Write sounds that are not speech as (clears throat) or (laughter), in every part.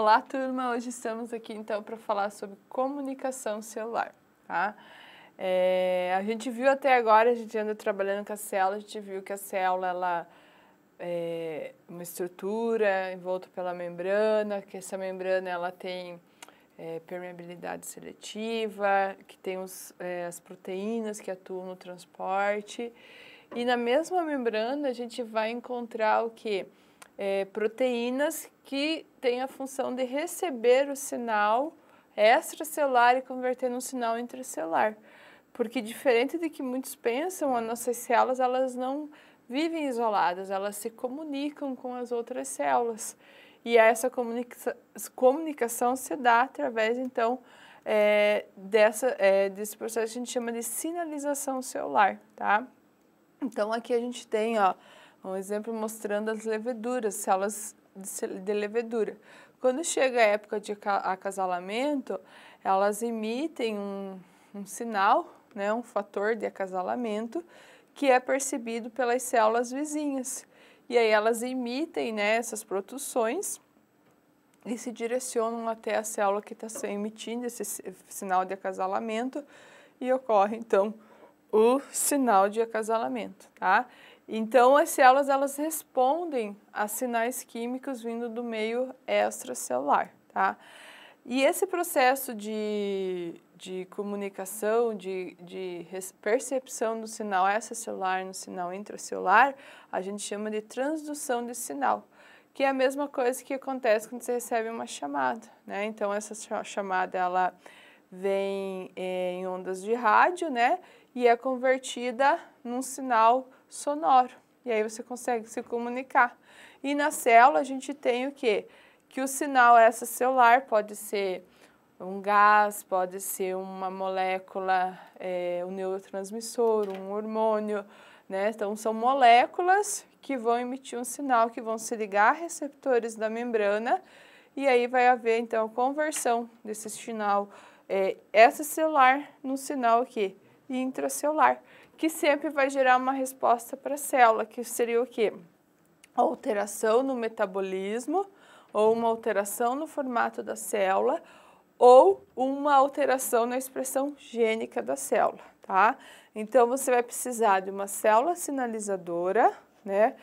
Olá, turma! Hoje estamos aqui então para falar sobre comunicação celular, tá? É, a gente viu até agora, a gente anda trabalhando com a célula, a gente viu que a célula ela é uma estrutura envolta pela membrana, que essa membrana ela tem é, permeabilidade seletiva, que tem os, é, as proteínas que atuam no transporte. E na mesma membrana a gente vai encontrar o que? é, proteínas que têm a função de receber o sinal extracelular e converter num sinal intracelular. Porque diferente de que muitos pensam, as nossas células elas não vivem isoladas, elas se comunicam com as outras células. E essa comunica comunicação se dá através, então, é, dessa, é, desse processo que a gente chama de sinalização celular, tá? Então, aqui a gente tem, ó, um exemplo mostrando as leveduras, células de levedura. Quando chega a época de acasalamento, elas emitem um, um sinal, né, um fator de acasalamento, que é percebido pelas células vizinhas. E aí elas emitem né, essas produções e se direcionam até a célula que está emitindo esse sinal de acasalamento e ocorre então o sinal de acasalamento, tá? Então, as células elas respondem a sinais químicos vindo do meio extracelular, tá? E esse processo de, de comunicação, de, de percepção do sinal extracelular no sinal intracelular, a gente chama de transdução de sinal, que é a mesma coisa que acontece quando você recebe uma chamada, né? Então, essa chamada, ela vem eh, em ondas de rádio, né? E é convertida num sinal sonoro. E aí você consegue se comunicar. E na célula a gente tem o quê? Que o sinal extracelular pode ser um gás, pode ser uma molécula, é, um neurotransmissor, um hormônio, né? Então são moléculas que vão emitir um sinal, que vão se ligar a receptores da membrana e aí vai haver então a conversão desse sinal é, extracelular no sinal aqui intracelular que sempre vai gerar uma resposta para a célula, que seria o quê? A alteração no metabolismo, ou uma alteração no formato da célula, ou uma alteração na expressão gênica da célula, tá? Então, você vai precisar de uma célula sinalizadora, né?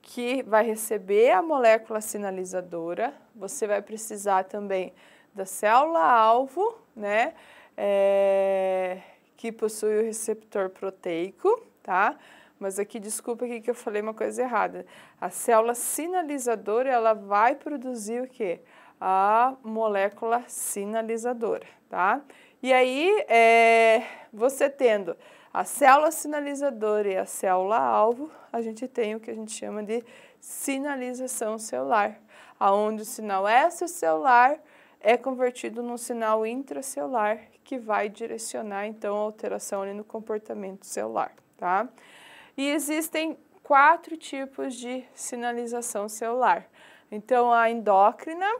Que vai receber a molécula sinalizadora. Você vai precisar também da célula-alvo, né? É, que possui o receptor proteico, tá? Mas aqui, desculpa aqui que eu falei uma coisa errada. A célula sinalizadora, ela vai produzir o quê? A molécula sinalizadora, tá? E aí, é, você tendo a célula sinalizadora e a célula alvo, a gente tem o que a gente chama de sinalização celular, aonde o sinal extracelular é convertido num sinal intracelular, que vai direcionar então a alteração no comportamento celular, tá? E existem quatro tipos de sinalização celular. Então a endócrina,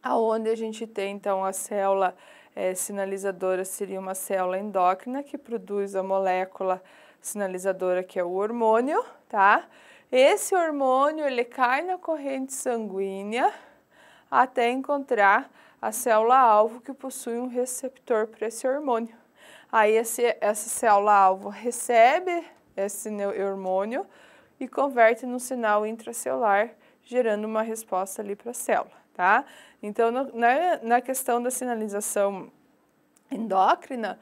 aonde a gente tem então a célula é, sinalizadora seria uma célula endócrina que produz a molécula sinalizadora que é o hormônio, tá? Esse hormônio ele cai na corrente sanguínea até encontrar a célula-alvo que possui um receptor para esse hormônio. Aí esse, essa célula-alvo recebe esse hormônio e converte no sinal intracelular, gerando uma resposta ali para a célula, tá? Então, no, na, na questão da sinalização endócrina,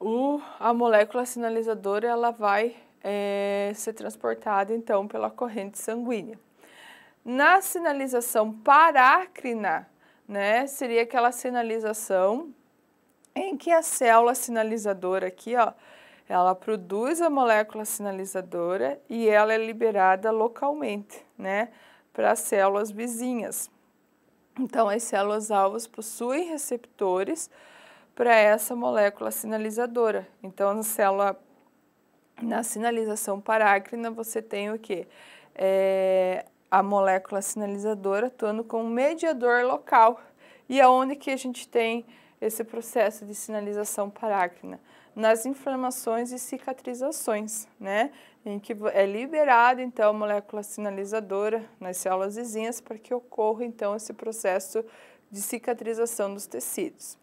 o, a molécula sinalizadora ela vai é, ser transportada então pela corrente sanguínea. Na sinalização parácrina, né? Seria aquela sinalização em que a célula sinalizadora aqui, ó, ela produz a molécula sinalizadora e ela é liberada localmente, né, para células vizinhas. Então, as células alvas possuem receptores para essa molécula sinalizadora. Então, na célula, na sinalização parácrina, você tem o que? É, a molécula sinalizadora atuando como mediador local e aonde é que a gente tem esse processo de sinalização parácrina nas inflamações e cicatrizações, né? Em que é liberada então a molécula sinalizadora nas células vizinhas para que ocorra então esse processo de cicatrização dos tecidos.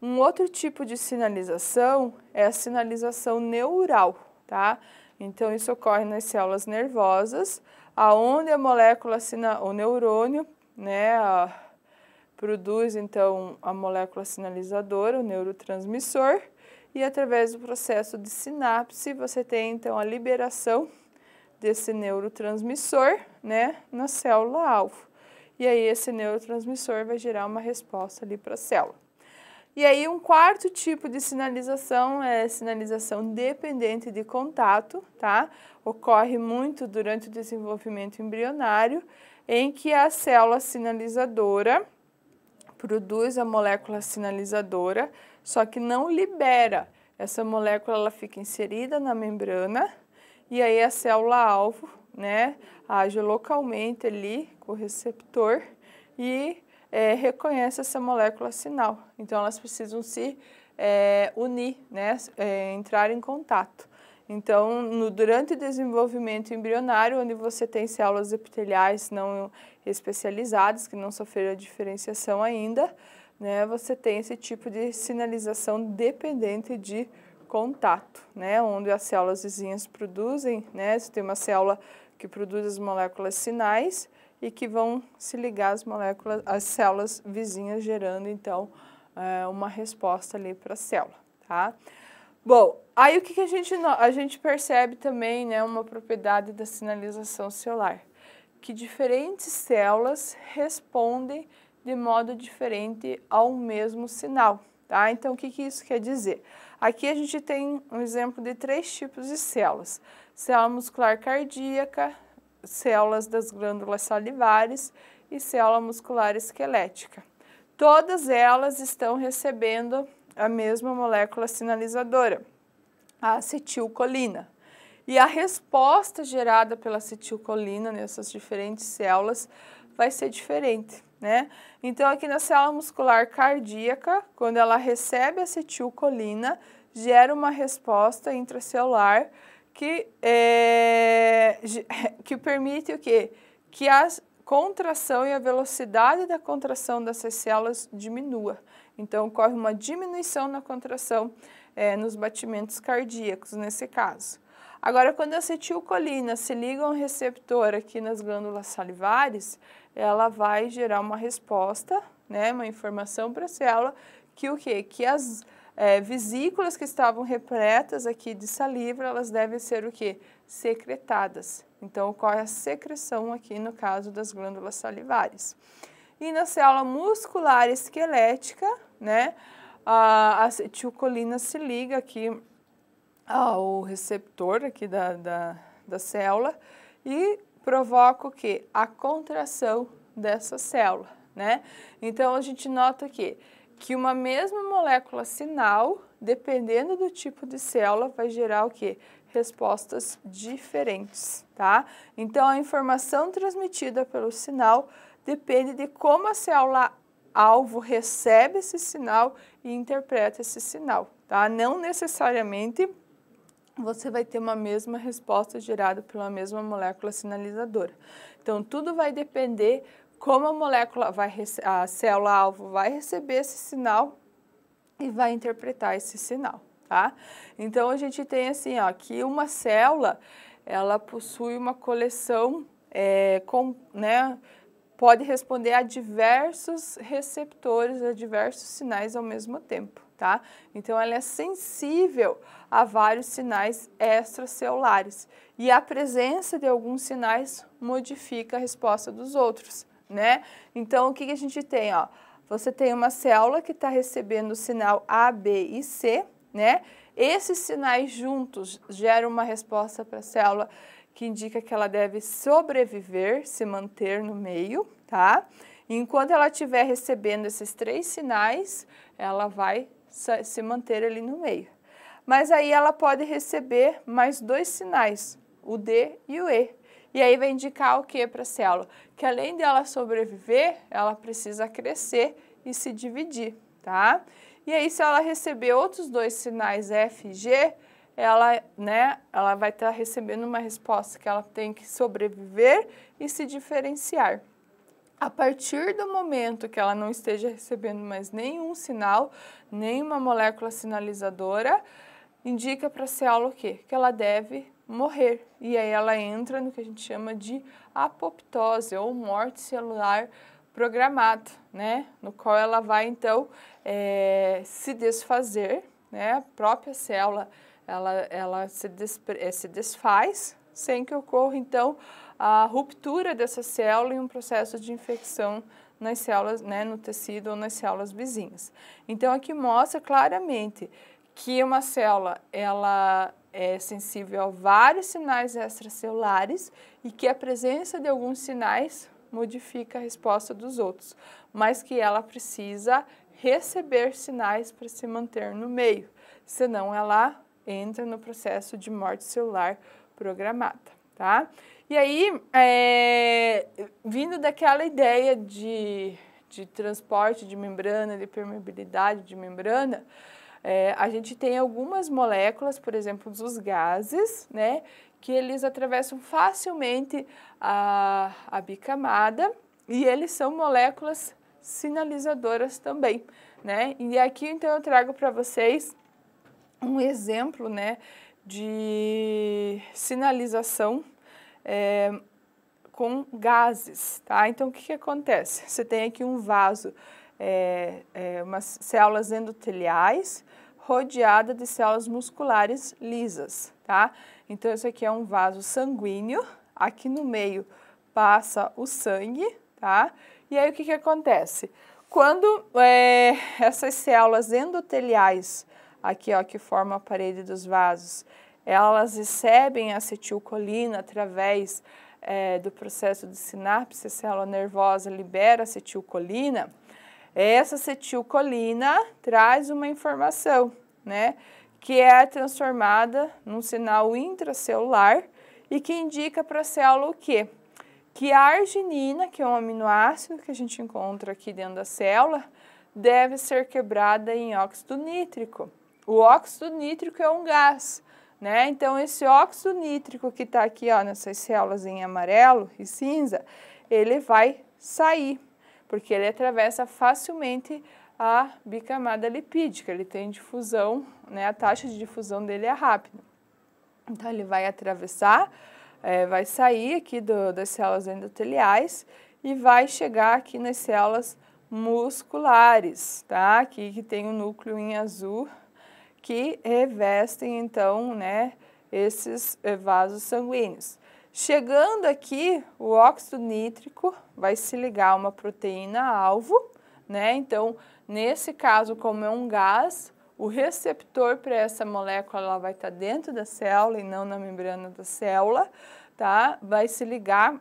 Um outro tipo de sinalização é a sinalização neural, tá? Então isso ocorre nas células nervosas aonde a molécula, sina, o neurônio, né, a, produz então a molécula sinalizadora, o neurotransmissor, e através do processo de sinapse você tem então a liberação desse neurotransmissor, né, na célula alvo. E aí esse neurotransmissor vai gerar uma resposta ali para a célula. E aí um quarto tipo de sinalização é sinalização dependente de contato, tá? Ocorre muito durante o desenvolvimento embrionário, em que a célula sinalizadora produz a molécula sinalizadora, só que não libera. Essa molécula ela fica inserida na membrana e aí a célula alvo, né, age localmente ali com o receptor e é, reconhece essa molécula sinal. Então elas precisam se é, unir, né, é, entrar em contato. Então, no, durante o desenvolvimento embrionário, onde você tem células epiteliais não especializadas, que não sofreram a diferenciação ainda, né, você tem esse tipo de sinalização dependente de contato, né, onde as células vizinhas produzem, né, você tem uma célula que produz as moléculas sinais e que vão se ligar às moléculas, às células vizinhas, gerando então é, uma resposta ali para a célula, tá? Bom, aí o que, que a, gente, a gente percebe também, né, uma propriedade da sinalização celular, que diferentes células respondem de modo diferente ao mesmo sinal, tá? Então, o que, que isso quer dizer? Aqui a gente tem um exemplo de três tipos de células. Célula muscular cardíaca, células das glândulas salivares e célula muscular esquelética. Todas elas estão recebendo a mesma molécula sinalizadora, a acetilcolina. E a resposta gerada pela acetilcolina nessas diferentes células vai ser diferente, né? Então, aqui na célula muscular cardíaca, quando ela recebe acetilcolina, gera uma resposta intracelular que, é, (laughs) que permite o quê? Que a contração e a velocidade da contração dessas células diminua. Então, ocorre uma diminuição na contração é, nos batimentos cardíacos, nesse caso. Agora, quando a acetilcolina se liga a um receptor aqui nas glândulas salivares, ela vai gerar uma resposta, né, uma informação para a célula que o quê? Que as é, vesículas que estavam repletas aqui de saliva, elas devem ser o que? Secretadas. Então, ocorre a secreção aqui no caso das glândulas salivares. E na célula muscular esquelética, né, a acetilcolina se liga aqui ao receptor aqui da, da, da célula e provoca o que? A contração dessa célula, né? Então, a gente nota que que uma mesma molécula sinal, dependendo do tipo de célula, vai gerar o quê? Respostas diferentes, tá? Então, a informação transmitida pelo sinal depende de como a célula alvo recebe esse sinal e interpreta esse sinal, tá? Não necessariamente você vai ter uma mesma resposta gerada pela mesma molécula sinalizadora. Então, tudo vai depender como a molécula vai a célula alvo vai receber esse sinal e vai interpretar esse sinal, tá? Então a gente tem assim, ó, que uma célula ela possui uma coleção é, com, né, pode responder a diversos receptores, a diversos sinais ao mesmo tempo, tá? Então ela é sensível a vários sinais extracelulares e a presença de alguns sinais modifica a resposta dos outros né? Então, o que, que a gente tem, ó? Você tem uma célula que está recebendo o sinal A, B e C, né? Esses sinais juntos geram uma resposta para a célula que indica que ela deve sobreviver, se manter no meio, tá? Enquanto ela estiver recebendo esses três sinais, ela vai se manter ali no meio. Mas aí ela pode receber mais dois sinais, o D e o E. E aí vai indicar o que para a célula? Que além dela sobreviver, ela precisa crescer e se dividir, tá? E aí se ela receber outros dois sinais F e G, ela, né, ela vai estar tá recebendo uma resposta que ela tem que sobreviver e se diferenciar. A partir do momento que ela não esteja recebendo mais nenhum sinal, nenhuma molécula sinalizadora, indica para a célula o quê? Que ela deve morrer. E aí ela entra no que a gente chama de apoptose ou morte celular programada, né? No qual ela vai então é, se desfazer, né? A própria célula ela, ela se, despre, é, se desfaz sem que ocorra então a ruptura dessa célula e um processo de infecção nas células, né, no tecido ou nas células vizinhas. Então aqui mostra claramente que uma célula ela é sensível a vários sinais extracelulares e que a presença de alguns sinais modifica a resposta dos outros, mas que ela precisa receber sinais para se manter no meio, senão ela entra no processo de morte celular programada, tá? E aí, é, vindo daquela ideia de, de transporte de membrana, de permeabilidade de membrana, é, a gente tem algumas moléculas, por exemplo, dos gases, né, que eles atravessam facilmente a, a bicamada e eles são moléculas sinalizadoras também, né? E aqui então eu trago para vocês um exemplo, né, de sinalização é, com gases, tá? Então o que, que acontece? Você tem aqui um vaso é, é, umas células endoteliais rodeada de células musculares lisas, tá? Então, isso aqui é um vaso sanguíneo, aqui no meio passa o sangue, tá? E aí, o que, que acontece? Quando é, essas células endoteliais, aqui ó, que forma a parede dos vasos, elas recebem acetilcolina através é, do processo de sinapse, a célula nervosa libera acetilcolina, essa acetilcolina traz uma informação, né, que é transformada num sinal intracelular e que indica para a célula o quê? Que a arginina, que é um aminoácido que a gente encontra aqui dentro da célula, deve ser quebrada em óxido nítrico. O óxido nítrico é um gás, né? Então esse óxido nítrico que está aqui ó, nessas células em amarelo e cinza, ele vai sair porque ele atravessa facilmente a bicamada lipídica, ele tem difusão, né, a taxa de difusão dele é rápida. Então ele vai atravessar, é, vai sair aqui do, das células endoteliais e vai chegar aqui nas células musculares, tá? Aqui que tem o um núcleo em azul, que revestem então, né, esses vasos sanguíneos. Chegando aqui, o óxido nítrico vai se ligar a uma proteína alvo, né? Então, nesse caso, como é um gás, o receptor para essa molécula ela vai estar dentro da célula e não na membrana da célula, tá? Vai se ligar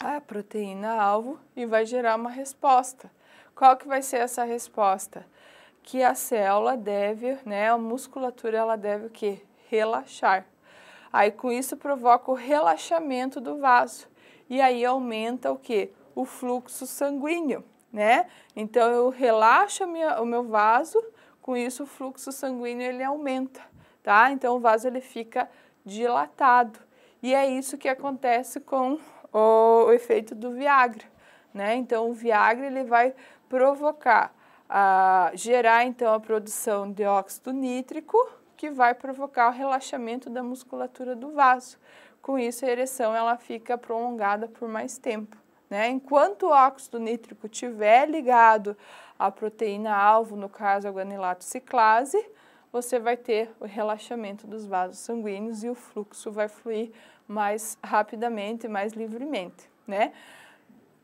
à proteína alvo e vai gerar uma resposta. Qual que vai ser essa resposta? Que a célula deve, né, a musculatura ela deve o quê? Relaxar. Aí com isso provoca o relaxamento do vaso e aí aumenta o que? O fluxo sanguíneo, né? Então eu relaxo minha, o meu vaso, com isso o fluxo sanguíneo ele aumenta, tá? Então o vaso ele fica dilatado e é isso que acontece com o, o efeito do Viagra, né? Então o Viagra ele vai provocar a ah, gerar então a produção de óxido nítrico que vai provocar o relaxamento da musculatura do vaso. Com isso, a ereção ela fica prolongada por mais tempo. Né? Enquanto o óxido nítrico estiver ligado à proteína-alvo, no caso a guanilato ciclase, você vai ter o relaxamento dos vasos sanguíneos e o fluxo vai fluir mais rapidamente, mais livremente, né?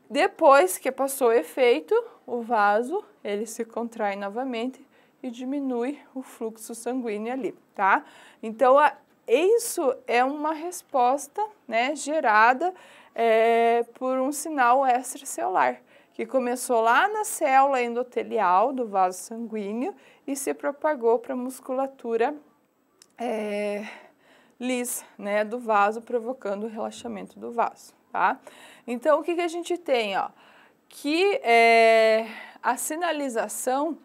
Depois que passou o efeito, o vaso, ele se contrai novamente e diminui o fluxo sanguíneo ali, tá? Então, a, isso é uma resposta né, gerada é, por um sinal extracelular, que começou lá na célula endotelial do vaso sanguíneo e se propagou para a musculatura é, lisa né, do vaso, provocando o relaxamento do vaso. Tá? Então, o que, que a gente tem? Ó? Que é, a sinalização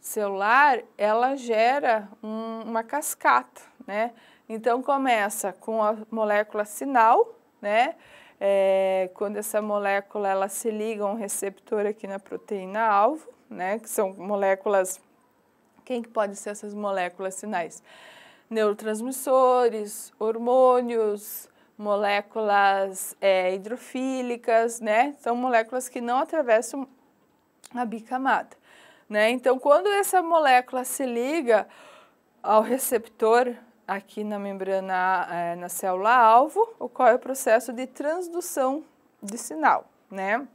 celular, ela gera um, uma cascata, né? Então começa com a molécula sinal, né? É, quando essa molécula ela se liga a um receptor aqui na proteína alvo, né? Que são moléculas, quem que pode ser essas moléculas sinais? Neurotransmissores, hormônios, moléculas é, hidrofílicas, né? São moléculas que não atravessam a bicamada. Né? Então, quando essa molécula se liga ao receptor aqui na membrana, é, na célula-alvo, ocorre o processo de transdução de sinal, né?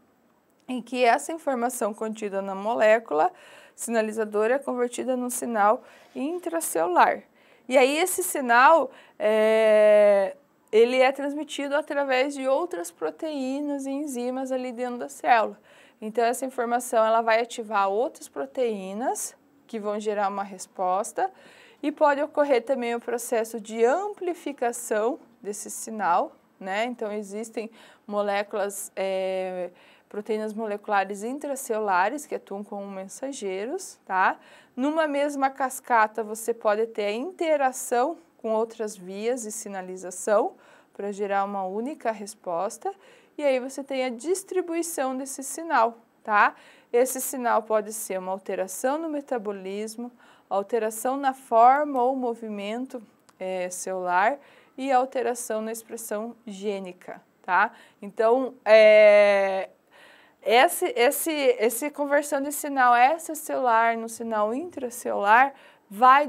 em que essa informação contida na molécula sinalizadora é convertida num sinal intracelular. E aí esse sinal é, ele é transmitido através de outras proteínas e enzimas ali dentro da célula. Então essa informação ela vai ativar outras proteínas que vão gerar uma resposta e pode ocorrer também o processo de amplificação desse sinal, né? Então existem moléculas, é, proteínas moleculares intracelulares que atuam como mensageiros, tá? Numa mesma cascata você pode ter a interação com outras vias de sinalização para gerar uma única resposta e aí você tem a distribuição desse sinal, tá? Esse sinal pode ser uma alteração no metabolismo, alteração na forma ou movimento é, celular e alteração na expressão gênica, tá? Então, é, esse, esse, esse conversão de sinal extracelular no sinal intracelular vai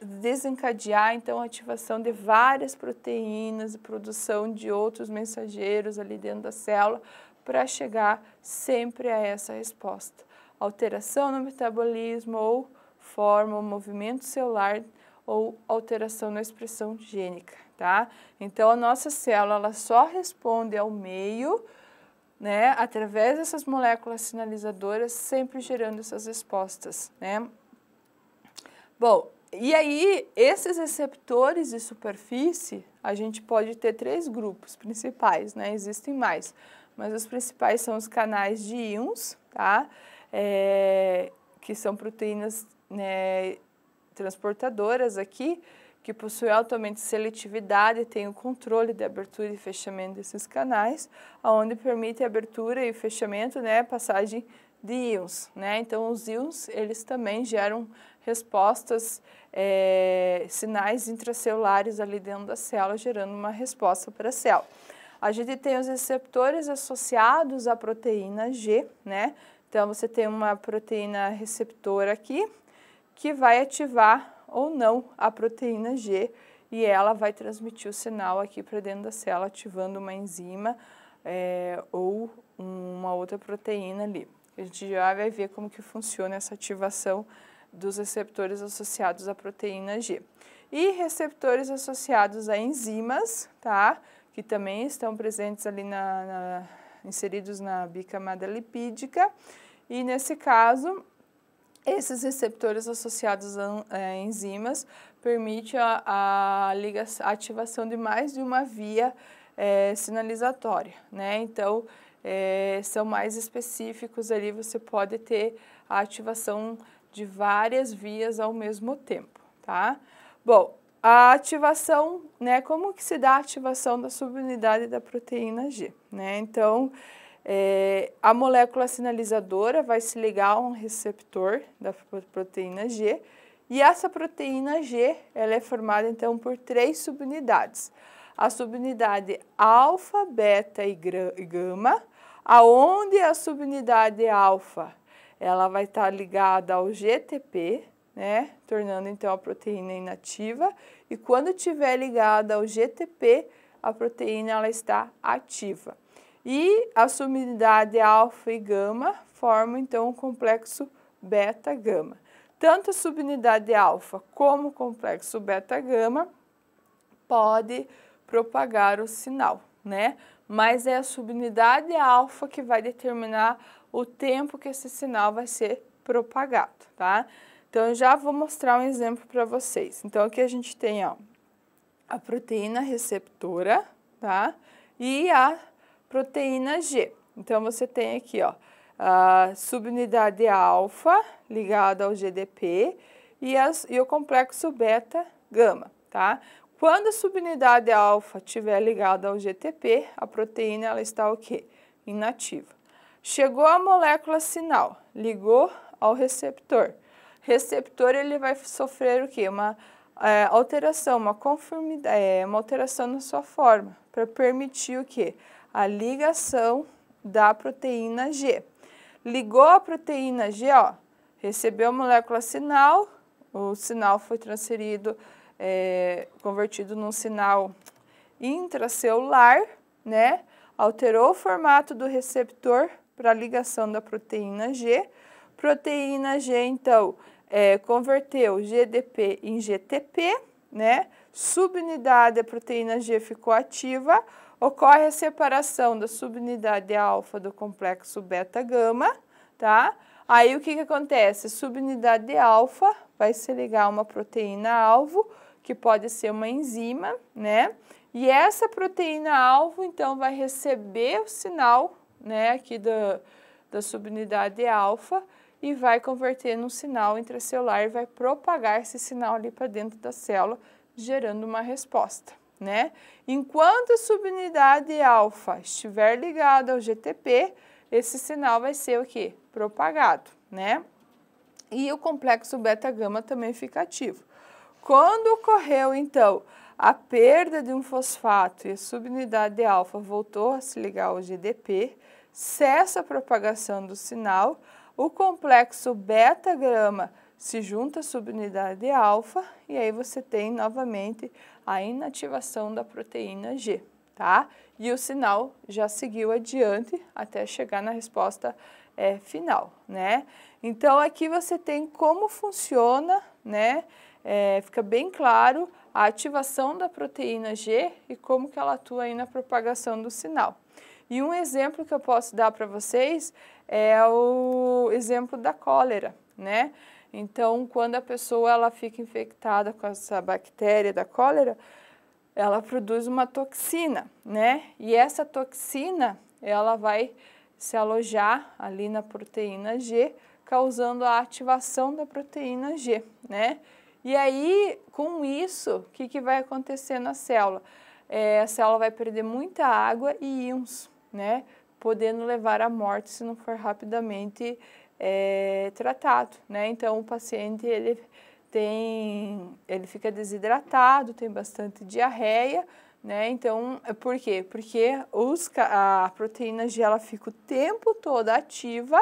desencadear então a ativação de várias proteínas e produção de outros mensageiros ali dentro da célula para chegar sempre a essa resposta. Alteração no metabolismo ou forma, ou movimento celular ou alteração na expressão gênica, tá? Então a nossa célula ela só responde ao meio, né, através dessas moléculas sinalizadoras, sempre gerando essas respostas, né? Bom, e aí esses receptores de superfície, a gente pode ter três grupos principais, né? Existem mais, mas os principais são os canais de íons, tá? É, que são proteínas né, transportadoras aqui, que possui altamente seletividade e tem o controle de abertura e fechamento desses canais, onde permite abertura e fechamento, né, passagem de íons, né? Então os íons, eles também geram respostas, é, sinais intracelulares ali dentro da célula, gerando uma resposta para a célula. A gente tem os receptores associados à proteína G, né? Então você tem uma proteína receptora aqui que vai ativar ou não a proteína G e ela vai transmitir o sinal aqui para dentro da célula, ativando uma enzima é, ou uma outra proteína ali. A gente já vai ver como que funciona essa ativação dos receptores associados à proteína G. E receptores associados a enzimas, tá? Que também estão presentes ali na, na inseridos na bicamada lipídica. E nesse caso, esses receptores associados a, a é, enzimas permite a, a, a, ativação de mais de uma via é, sinalizatória, né? Então, é, são mais específicos ali, você pode ter a ativação de várias vias ao mesmo tempo, tá? Bom, a ativação, né, como que se dá a ativação da subunidade da proteína G, né? Então, é, a molécula sinalizadora vai se ligar a um receptor da proteína G e essa proteína G ela é formada então por três subunidades. A subunidade alfa, beta e, e gama, aonde a subunidade alfa ela vai estar ligada ao GTP, né, tornando então a proteína inativa, e quando estiver ligada ao GTP, a proteína ela está ativa. E a subunidade alfa e gama formam então o um complexo beta-gama. Tanto a subunidade alfa como o complexo beta-gama pode propagar o sinal, né? Mas é a subunidade alfa que vai determinar o tempo que esse sinal vai ser propagado, tá? Então, eu já vou mostrar um exemplo para vocês. Então, aqui a gente tem, ó, a proteína receptora, tá? E a proteína G. Então, você tem aqui, ó, a subunidade alfa ligada ao GDP e, as, e o complexo beta gama, tá? Quando a subunidade alfa estiver ligada ao GTP, a proteína ela está o quê? Inativa. Chegou a molécula sinal, ligou ao receptor. Receptor ele vai sofrer o que? Uma é, alteração, uma conformidade, é, uma alteração na sua forma para permitir o que? A ligação da proteína G. Ligou a proteína G, ó, recebeu a molécula sinal, o sinal foi transferido, é, convertido num sinal intracelular, né? Alterou o formato do receptor, para a ligação da proteína G. Proteína G, então, é, converteu GDP em GTP, né? Subunidade da proteína G ficou ativa, ocorre a separação da subunidade alfa do complexo beta-gama, tá? Aí o que, que acontece? Subunidade alfa vai se ligar a uma proteína alvo, que pode ser uma enzima, né? E essa proteína alvo, então, vai receber o sinal né, aqui da, da subunidade alfa e vai converter num sinal intracelular e vai propagar esse sinal ali para dentro da célula, gerando uma resposta. Né? Enquanto a subunidade alfa estiver ligada ao GTP, esse sinal vai ser o que? Propagado, né? E o complexo beta-gama também fica ativo. Quando ocorreu, então, a perda de um fosfato e a subunidade de alfa voltou a se ligar ao GDP, cessa a propagação do sinal, o complexo beta-grama se junta à subunidade de alfa e aí você tem novamente a inativação da proteína G, tá? E o sinal já seguiu adiante até chegar na resposta é, final, né? Então aqui você tem como funciona, né? É, fica bem claro a ativação da proteína G e como que ela atua aí na propagação do sinal. E um exemplo que eu posso dar para vocês é o exemplo da cólera, né? Então, quando a pessoa ela fica infectada com essa bactéria da cólera, ela produz uma toxina, né? E essa toxina, ela vai se alojar ali na proteína G, causando a ativação da proteína G, né? E aí, com isso, o que, que vai acontecer na célula? É, a célula vai perder muita água e íons, né? Podendo levar à morte se não for rapidamente é, tratado, né? Então, o paciente, ele tem, ele fica desidratado, tem bastante diarreia, né? Então, é, por quê? Porque os, a proteína G, ela fica o tempo todo ativa,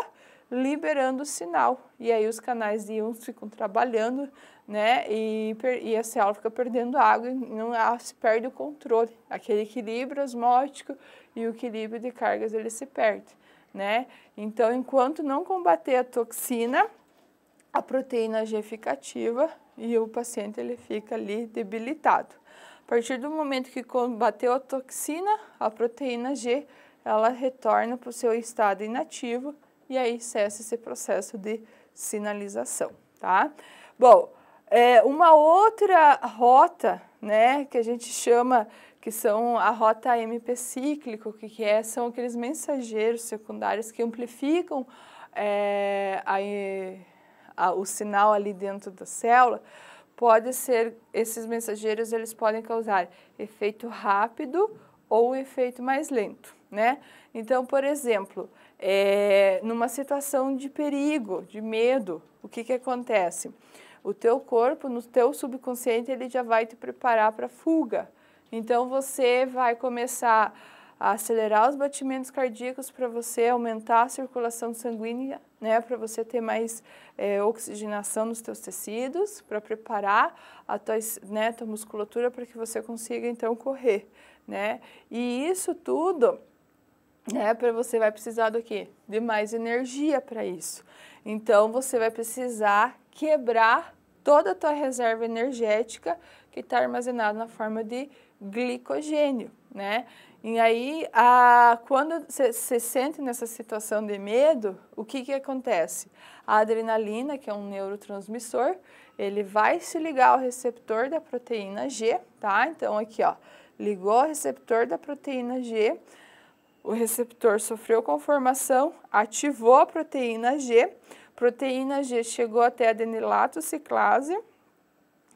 liberando o sinal. E aí os canais íons ficam trabalhando, né? E, e a célula fica perdendo água e não ela se perde o controle. Aquele equilíbrio osmótico e o equilíbrio de cargas ele se perde, né? Então, enquanto não combater a toxina, a proteína G fica ativa e o paciente ele fica ali debilitado. A partir do momento que combateu a toxina, a proteína G ela retorna para o seu estado inativo e aí cessa esse processo de sinalização, tá? Bom, é, uma outra rota, né, que a gente chama que são a rota MP cíclico, que, que é, são aqueles mensageiros secundários que amplificam é, a, a, o sinal ali dentro da célula, pode ser, esses mensageiros eles podem causar efeito rápido ou efeito mais lento, né? Então, por exemplo, é, numa situação de perigo, de medo, o que, que acontece? O teu corpo, no teu subconsciente, ele já vai te preparar para fuga. Então você vai começar a acelerar os batimentos cardíacos para você aumentar a circulação sanguínea, né, para você ter mais é, oxigenação nos teus tecidos, para preparar a tua, né, tua musculatura para que você consiga então correr, né? E isso tudo né? Para você vai precisar do quê? De mais energia para isso. Então você vai precisar quebrar toda a tua reserva energética que está armazenada na forma de glicogênio, né? E aí, a, quando você se sente nessa situação de medo, o que, que acontece? A adrenalina, que é um neurotransmissor, ele vai se ligar ao receptor da proteína G, tá? Então, aqui, ó, ligou ao receptor da proteína G, o receptor sofreu conformação, ativou a proteína G, proteína G chegou até a adenilato ciclase,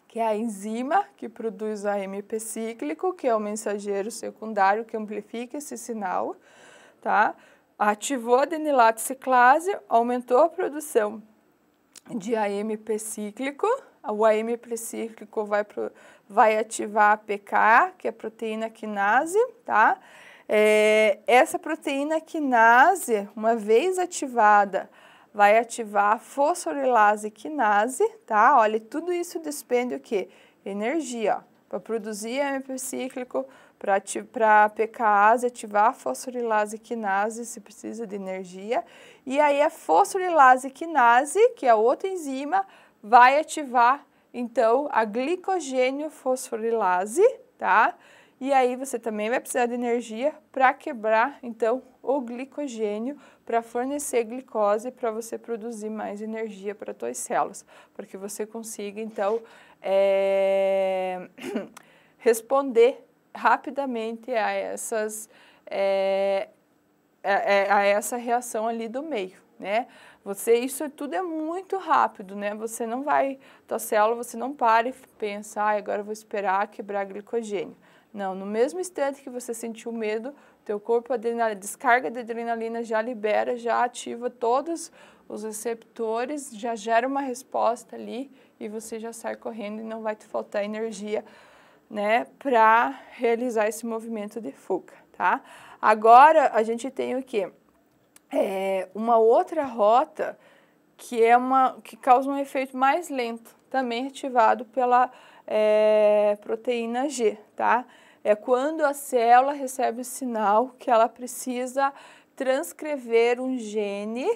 que é a enzima que produz a AMP cíclico, que é o mensageiro secundário que amplifica esse sinal, tá? Ativou a adenilato ciclase, aumentou a produção de AMP cíclico, o AMP cíclico vai, pro, vai ativar a PK, que é a proteína quinase, tá? É, essa proteína quinase, uma vez ativada, vai ativar a fosforilase quinase, tá? Olha, tudo isso despende o quê? Energia, para produzir AMP cíclico, para PKase ativar a fosforilase quinase, se precisa de energia. E aí a fosforilase quinase, que é outra enzima, vai ativar então a glicogênio fosforilase, tá? E aí você também vai precisar de energia para quebrar, então, o glicogênio para fornecer glicose para você produzir mais energia para suas células, para que você consiga, então, é... (clears throat) responder rapidamente a essas é... a essa reação ali do meio, né? Você, isso tudo é muito rápido, né? Você não vai, tua célula, você não para e pensa, ah, agora eu vou esperar quebrar glicogênio. Não, no mesmo instante que você sentiu medo, teu corpo, a descarga de adrenalina já libera, já ativa todos os receptores, já gera uma resposta ali e você já sai correndo e não vai te faltar energia, né, para realizar esse movimento de fuga, tá? Agora a gente tem o quê? É uma outra rota que é uma que causa um efeito mais lento, também ativado pela é, proteína G, tá? É quando a célula recebe o sinal que ela precisa transcrever um gene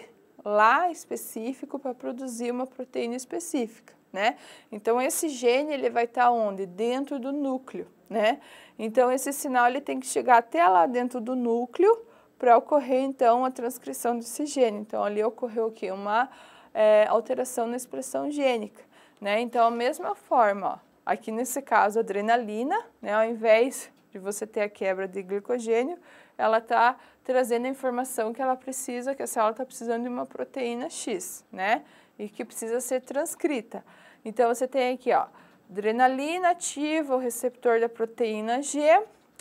lá específico para produzir uma proteína específica, né? Então esse gene ele vai estar tá onde? Dentro do núcleo, né? Então esse sinal ele tem que chegar até lá dentro do núcleo para ocorrer então a transcrição desse gene. Então ali ocorreu aqui uma é, alteração na expressão gênica, né? Então a mesma forma, ó, Aqui nesse caso, a adrenalina, né, ao invés de você ter a quebra de glicogênio, ela está trazendo a informação que ela precisa, que a célula está precisando de uma proteína X, né? E que precisa ser transcrita. Então você tem aqui, ó, adrenalina ativa o receptor da proteína G,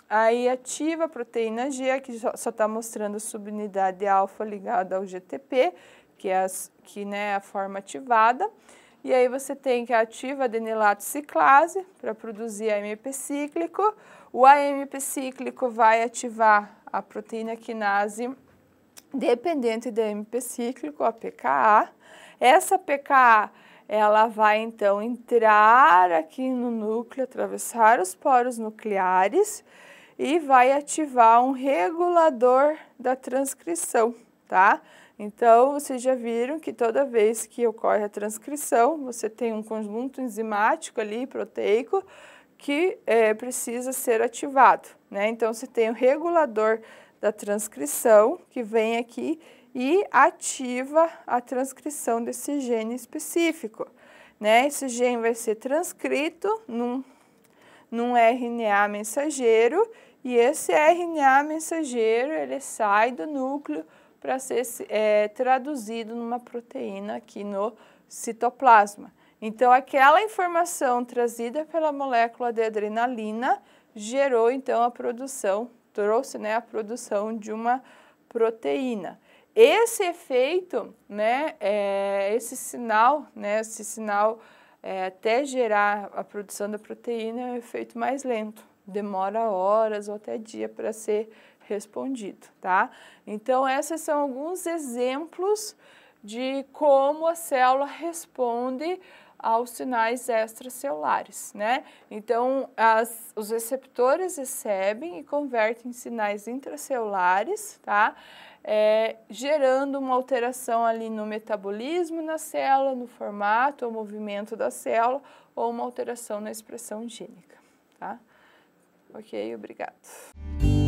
aí ativa a proteína G, que só está mostrando a subunidade alfa ligada ao GTP, que é a, que, né, é a forma ativada. E aí você tem que ativa a adenilato ciclase para produzir AMP cíclico. O AMP cíclico vai ativar a proteína quinase dependente do AMP cíclico, a PKA. Essa PKA ela vai então entrar aqui no núcleo, atravessar os poros nucleares e vai ativar um regulador da transcrição tá? Então, vocês já viram que toda vez que ocorre a transcrição, você tem um conjunto enzimático ali, proteico, que é, precisa ser ativado, né? Então, você tem o regulador da transcrição, que vem aqui e ativa a transcrição desse gene específico. Né? Esse gene vai ser transcrito num, num RNA mensageiro e esse RNA mensageiro ele sai do núcleo para ser é, traduzido numa proteína aqui no citoplasma. Então, aquela informação trazida pela molécula de adrenalina gerou, então, a produção, trouxe né, a produção de uma proteína. Esse efeito, né, é, esse sinal, né, esse sinal é, até gerar a produção da proteína é um efeito mais lento, demora horas ou até dia para ser respondido, tá? Então, esses são alguns exemplos de como a célula responde aos sinais extracelulares, né? Então, as, os receptores recebem e convertem em sinais intracelulares, tá? É, gerando uma alteração ali no metabolismo na célula, no formato ou movimento da célula, ou uma alteração na expressão gênica, tá? Ok, obrigado.